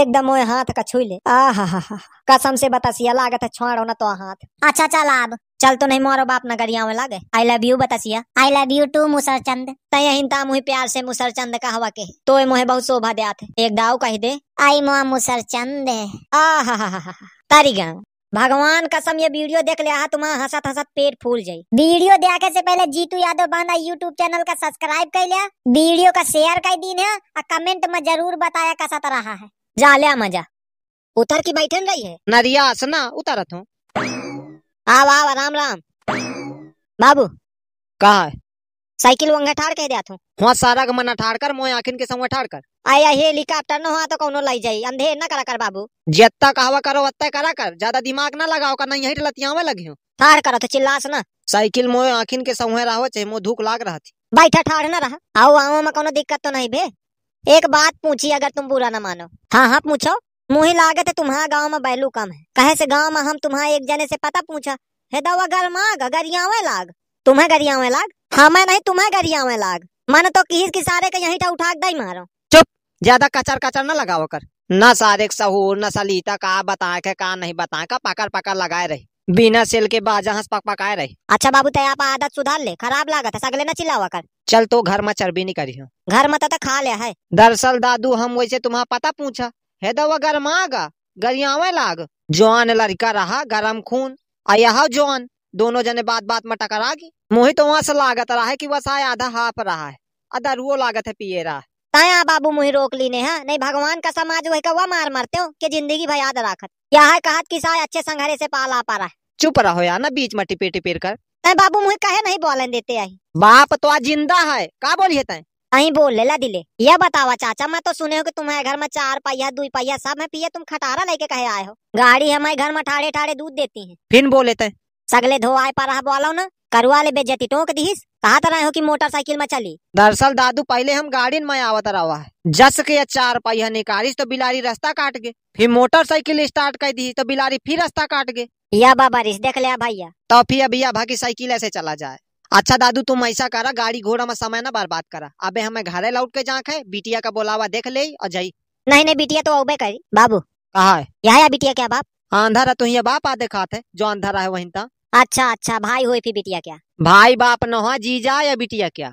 एकदम ओए हाथ का छुई ले आ कसम से बतासिया लागत है छोड़ो ना तो हाथ अच्छा चल आब चल तो नहीं मारो बाप नगरिया में लागे आई लव यू बतासिया आई लव यू टू मुसर चंद तय मुहे प्यार से मुसर चंद का हवा के तो मुहे बहुत शोभा दयात थे एक दाऊ कह दे आई माँ मुसर चंद आ हा हा हा तारी भगवान कसम ये वीडियो देख आ तुम हंसत हंसत पेट फूल जाये वीडियो देखे से पहले जीतू यादव बांधा यूट्यूब चैनल का सब्सक्राइब कर लिया वीडियो का शेयर कर दीन है और कमेंट में जरूर बताया कैसा रहा है जा ले मजा उतर की बैठन रही है नदिया असना उतरत हूँ आव आव राम राम बाबू कहा है साइकिल वंगा ठाड़ कह दिया हूँ वहाँ सारा का मन ठाड़ कर मोए आखिन के संग ठाड़ कर आया हेलीकॉप्टर न हुआ तो कौनो लाई जाई अंधे न करा कर बाबू जितना कहवा करो उतना करा कर ज्यादा दिमाग ना लगाओ का नहीं हट तो में लगी हो ठाड़ करो तो चिल्लास ना साइकिल मोए आखिन के संगे रहो चाहे मोए धूप लाग रहा थी बैठा ठाड़ ना रहा आओ आओ में कोनो दिक्कत तो नहीं भे एक बात पूछी अगर तुम बुरा ना मानो हाँ हाँ पूछो मुँह लागत है तुम्हारा गाँव में बैलू कम है कहे से गाँव में हम तुम्हारे एक जने से पता पूछा है दवा गर माग गरियावे लाग तुम्हें गरियावे लाग हाँ मैं नहीं तुम्हें गरियावे लाग मन तो किस की सारे का यही उठा दी मारो चुप ज्यादा कचर कचर ना लगाओ कर न सारे सहूर न सलीता का बताए के का नहीं बताए का पकड़ पकड़ लगाए रही बिना सेल के बाजहां पक पकाए रही अच्छा बाबू तय आप आदत सुधार ले खराब लागत है सगले ना चिल्लावा कर चल तो घर में चर्बी नहीं करी घर में तो खा लिया है दरअसल दादू हम वैसे तुम्हारा पता पूछा है दवा गरमागा गरियावे लाग जवान लड़का रहा गरम खून यह जवान दोनों जने बात बात में टकरा गई मोहित तो वहाँ से लागत रहा है की वह साय आधा हाफ रहा है आधा रुओ लागत है पिए रहा ताया बाबू मुही रोक लीने है हाँ? नहीं भगवान का समाज वही का वह मार मरते हो कि जिंदगी भर याद राखत यहाँ कहा कि साय अच्छे संघरे से पाला पा रहा है चुप रहो यार ना बीच में टिपे टिपेर कर बाबू मुहे कहे नहीं बोलन देते आई बाप तो आज जिंदा है का बोलिए तय आई बोल लेला दिले यह बतावा चाचा मैं तो सुने हो कि तुम्हारे घर में चार पहिया दुई पहिया सब है पिया तुम खटारा लेके कहे आए हो गाड़ी हमारे घर में ठाड़े ठाड़े दूध देती है फिर बोले तय सगले धो आए पर बोलो ना करवा ले बेजती टोक दीस कहा तरह हो कि मोटरसाइकिल में चली दरअसल दादू पहले हम गाड़ी में आवत रहा है जस के या चार पहिया निकाली तो बिलारी रास्ता काट गए फिर मोटरसाइकिल स्टार्ट कर दी तो बिलारी फिर रास्ता काट गए या बाबा रिस देख लिया भैया तो फिर अभी अभा की साइकिल ऐसे चला जाए अच्छा दादू तुम ऐसा करा गाड़ी घोड़ा में समय ना बर्बाद करा अबे हमें घरे लौट के जाक है बिटिया का बोलावा देख ले और जाय नहीं नहीं बिटिया तो अबे करी बाबू कहा है यहाँ बिटिया क्या बाप हाँ, अंधारा अंधेरा तो यहाँ बाप आ थे जो अंधारा है वही अच्छा अच्छा भाई हुई फिर बिटिया क्या भाई बाप न हो जीजा या बिटिया क्या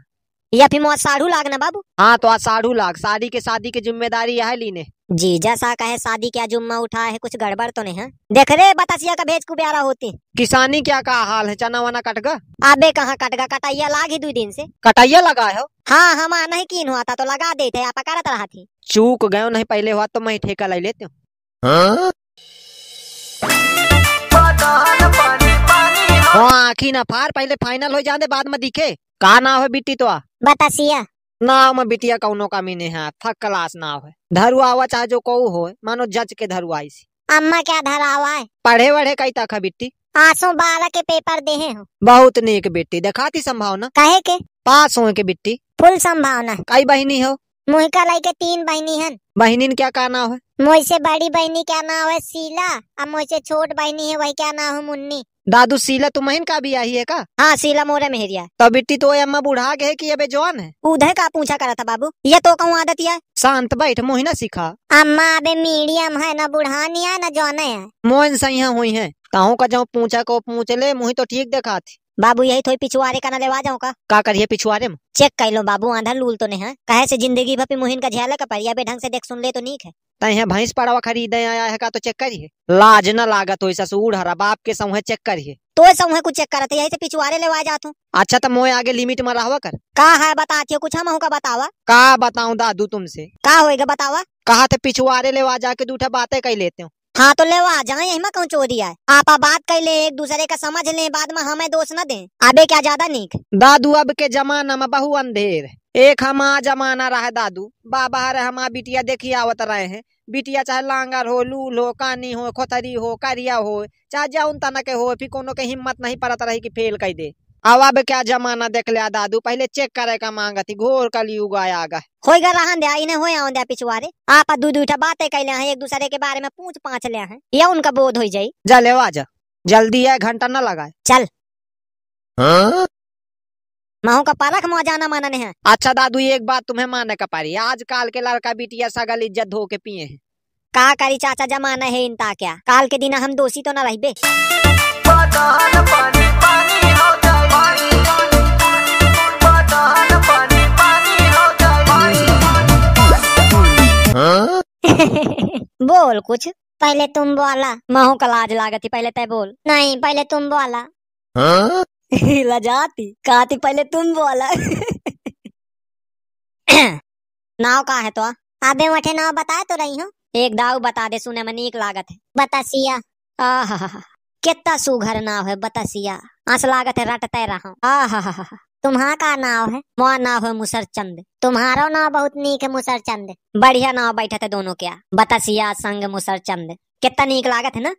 या फिर मुआ साढ़ू लाग ना बाबू हाँ तो आज साढ़ू लाग शादी के शादी की जिम्मेदारी यहाँ लीने जी जैसा कहे शादी क्या जुम्मा उठा है कुछ गड़बड़ तो नहीं है हाँ? देख रहे बतासिया का भेज कुबेरा होती किसानी क्या का हाल है चना वना कटगा आबे कहाँ कटगा कटाइया लाग ही दो दिन से कटाइया लगा हो हाँ हम हाँ, नहीं कीन हुआ था तो लगा देते आप करत रहा थी चूक गयो नहीं पहले हुआ तो मैं ठेका ले लेते हूँ हाँ, हाँ आखी ना फार पहले फाइनल हो जाने बाद में दिखे का ना हो बिटी तो बतासिया ना में बिटिया कौनो कमी नहीं है थक क्लास ना हो धरुआवा चाहे जो कौ हो मानो जज के धरुआई अम्मा क्या धरावा है पढ़े वढ़े कई तक है बिट्टी आसो बारह के पेपर दे हो बहुत नीक बेटी दिखाती संभावना कहे के पास हो के बिट्टी फुल संभावना कई बहनी हो मुहिका लाई के तीन बहनी है बहनी क्या का नाम है मुझसे बड़ी बहनी क्या नाम है शीला और मुझसे छोट बहनी है वही क्या नाम है मुन्नी दादू सीला तुम्हें का भी आई है का हाँ सीला मोरे मेहरिया तो बिट्टी तो अम्मा बुढ़ा गए की अबे जवान है उधर का पूछा करा था बाबू ये तो कहूँ आदत है शांत बैठ मोहिना सीखा अम्मा अबे मीडियम है ना नहीं है ना जौने है मोहन सही हुई है कहूँ का जाऊँ पूछा को पूछ ले मुही तो ठीक देखा थी बाबू यही थोड़ी तो पिछुआरे का ना लेवा जाऊँ का का करिए पिछुआरे में चेक कर लो बाबू आंधा लूल तो नहीं है कहे से जिंदगी भर मुहिन का झेला का परिया ढंग से देख सुन ले तो नीक है तय है भैंस पड़वा खरीदे आया है का तो चेक करिए लाज न लागत हो ससुर हरा बाप के समूह चेक करिए तो समूह कुछ चेक करते यही से तो पिछुआरे लेवा जात हूँ अच्छा तो मोए आगे लिमिट में रहो कर का है बताती हो कुछ हम का बतावा का बताऊँ दादू तुमसे का होएगा बतावा कहा थे पिछुआरे आ जाके दूठा बातें कह लेते हूँ हाँ तो लेवा जाए यही में कहूँ चोरी आए आप बात कर ले एक दूसरे का समझ ले बाद में हमें दोष न दे आबे क्या ज्यादा नीक दादू अब के जमाना में बहु अंधेर है एक हमा जमाना रहा दादू बाबा रे हमा बिटिया देखी आवत रहे हैं बिटिया चाहे लांगर हो लूल हो कानी हो खोतरी हो करिया हो चाहे जाऊन तना के हो फिर कोनो के हिम्मत नहीं पड़ता रही कि फेल कर दे अब अब क्या जमाना देख लिया दादू पहले चेक करे का मांगा थी घोर कल युग आया गा हो गया रहन दे इन्हें हो आउं दे पिछवारे आप दू दू बातें कैले हैं एक दूसरे के बारे में पूछ पाछ ले है ये उनका बोध हो जाई जले आजा जल्दी है घंटा न लगाए चल हाँ? महू का पालक माँ जाना माना नहीं अच्छा दादू एक बात तुम्हें माने का पारी काल के लड़का बिटिया सगल इज्जत धो के पिए हैं का करी चाचा जमाना है इनता क्या काल के दिन हम दोषी तो न रह बोल कुछ पहले तुम बोला महू का लाज लागत पहले तय बोल नहीं पहले तुम बोला हाँ? लजाती जाती पहले तुम बोला नाव कहा है तो अबे मठे नाव बताए तो रही हूँ एक दाऊ बता दे सुने में नीक लागत है बतासिया कितना सुघर नाव है बतासिया आस लागत है रटते रहा आह तुम्हारा का नाव है मोह नाव है मुसर चंद तुम्हारो नाव बहुत नीक है मुसर चंद बढ़िया नाव बैठे थे दोनों क्या बतासिया संग मुसर चंद कितना नीक लागत है ना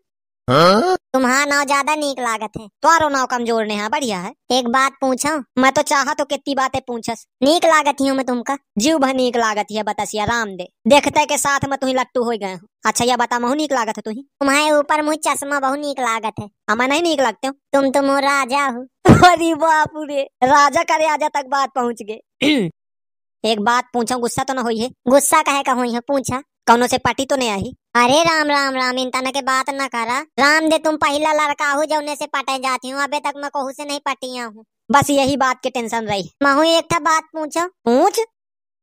तुम्हारा नाव ज्यादा नीक लागत है तुम्हारो नाव कमजोर ने है बढ़िया है एक बात पूछा मैं तो चाह तो कितनी बातें पूछस नीक लागत ही मैं तुमका जीव भर नीक लागत है बतासिया राम दे देखते के साथ मैं तुम्हें लट्टू हो गए अच्छा यह बता महू नीक लागत है तुम्हें तुम्हारे ऊपर मुझे चश्मा बहुत नीक लागत है हमें नहीं नीक लगते हो तुम तुम तो राजा हो अरे बाप रे राजा का राजा तक बात पहुँच गए एक बात पूछा गुस्सा तो ना हुई है गुस्सा कहे का हुई है पूछा कौनों से पार्टी तो नहीं आई अरे राम राम राम इन तना के बात ना करा राम दे तुम पहला लड़का हो जौने से पटे जाती हूँ अभी तक मैं कहू से नहीं पटी हूँ बस यही बात की टेंशन रही महू एक था बात पूछो पूछ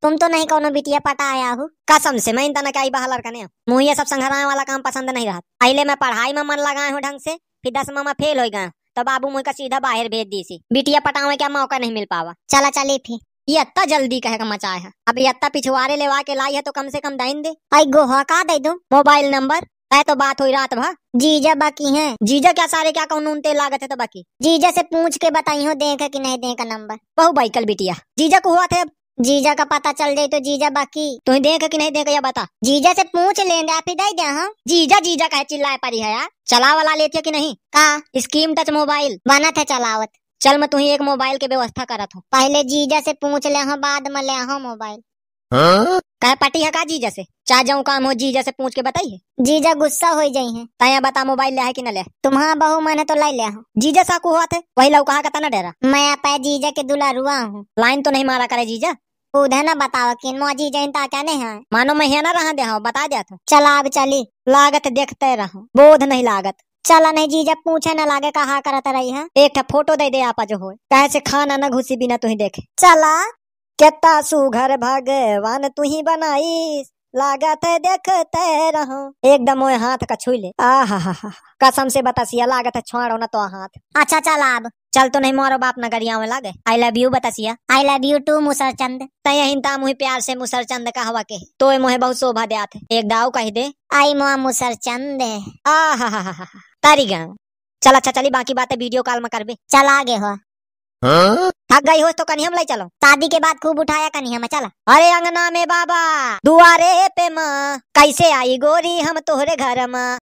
तुम तो नहीं कोनो बिटिया पटा आया हूँ कसम से मैं इन तना का आई बहा लड़का नहीं हूँ ये सब संघराने वाला काम पसंद नहीं रहा पहले मैं पढ़ाई में मन लगाए हूँ ढंग से फिर दसवा माह फेल हो गया तो बाबू मुझे सीधा बाहर भेज दी सी बिटिया पटावे क्या मौका नहीं मिल पावा चला चले फिर ये अत्ता जल्दी कह मचाए है अब ये अत्ता पिछवाड़े लेवा के लाई है तो कम से कम दाइन दे आई गो हका दे दो मोबाइल नंबर है तो बात हुई रात भर जीजा बाकी हैं जीजा क्या सारे क्या कौन उनते लागत है तो बाकी जीजा से पूछ के बताई हो देख कि नहीं देख नंबर बहु बाइकल बिटिया जीजा को हुआ थे जीजा का पता चल जाए तो जीजा बाकी तुम्हें देख कि नहीं देख या बता जीजा से पूछ ले आप ही दे दे हाँ? जीजा जीजा कहे चिल्लाए परी है यार चला वाला लेते कि नहीं कहा स्कीम टच मोबाइल बना था चलावत चल मैं तुम्हें एक मोबाइल के व्यवस्था करा हूँ पहले जीजा से पूछ ले हाँ बाद में ले हाँ मोबाइल हाँ? कह पटी है का जीजा से चाह जाऊँ काम हो जीजा से पूछ के बताइए जीजा गुस्सा हो जाये है तया बता मोबाइल ले है कि न ले तुम्हारा बहू मैंने तो लाई लिया हूँ जीजा साकू हुआ थे वही लव कहा का ना डेरा मैं आप जीजा के दुला रुआ हूँ लाइन तो नहीं मारा करे जीजा उधर ना बताओ कि मौजी जनता क्या नहीं है मानो मैं ना रहा दे बता दिया था चला अब चली लागत देखते रहो बोध नहीं लागत चला नहीं जी जब पूछे न लागे कहा करत रही है हाँ? एक फोटो दे दे आपा जो हो कहे से खाना न घुसी बिना तुही देखे चला कितना सुघर भगवान तुही बनाई लागत देखते रहो एकदम ओए हाथ का छुई ले आहा कसम से बतासिया लागत छोड़ो ना तो हाथ अच्छा चल अब चल तो नहीं मारो बाप नगरिया में लागे आई लव यू बतासिया आई लव यू टू मुसर चंद तय मुहे प्यार से मुसर चंद कहवा के तो मोहे बहुत शोभा दे एक दाव कही दे आई मोह मुसर चंद आ हा हा हा करीगा चल अच्छा चली बाकी बातें वीडियो कॉल में करबे चल आगे हो थक गई हो तो कहीं हम ले चलो शादी के बाद खूब उठाया कहीं हम चला अरे अंगना में बाबा दुआरे पे माँ कैसे आई गोरी हम तोहरे घर माँ